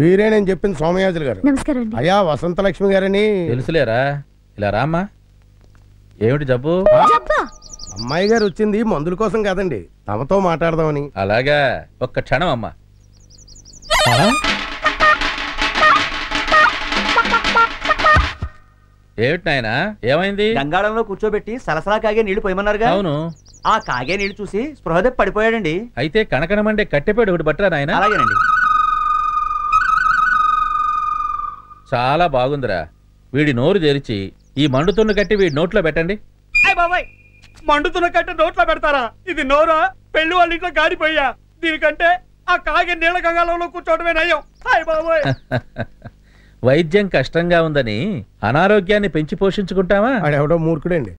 వీరే నేను చెప్పింది సోమయాజులు గారు అయ్యా వసంత లక్ష్మి గారని తెలుసులేరా ఇలా రామ్మా ఏమిటి జబ్బు అమ్మాయి గారు వచ్చింది మందుల కోసం కాదండి తమతో మాట్లాడదామని అలాగా ఒక్క క్షణం అమ్మా ఏమిటి నాయన ఏమైంది గంగాళంలో కూర్చోబెట్టి సలసలా కాగే నీళ్లు పోయమన్నారుగా అవును ఆ కాగే నీళ్లు చూసి స్పృహదే పడిపోయాడండి అయితే కనకనమండే కట్టెపేడు ఒకటి పట్టరా నాయన అలాగేనండి చాలా బాగుందిరా వీడి నోరు తెరిచి ఈ మండుతున్న కట్టి వీడి నోట్లో పెట్టండి బాబాయ్ మండుతున్న కట్టి నోట్లో పెడతారా ఇది నోరా పెళ్లి వాళ్ళ ఇంట్లో గాడిపోయా దీనికంటే ఆ కాగి నీళ్ళ గంగాలంలో కూర్చోవడమే నయం హాయ్ బాబాయ్ వైద్యం కష్టంగా ఉందని అనారోగ్యాన్ని పెంచి పోషించుకుంటావా ఆడెవడో మూర్ఖుడండి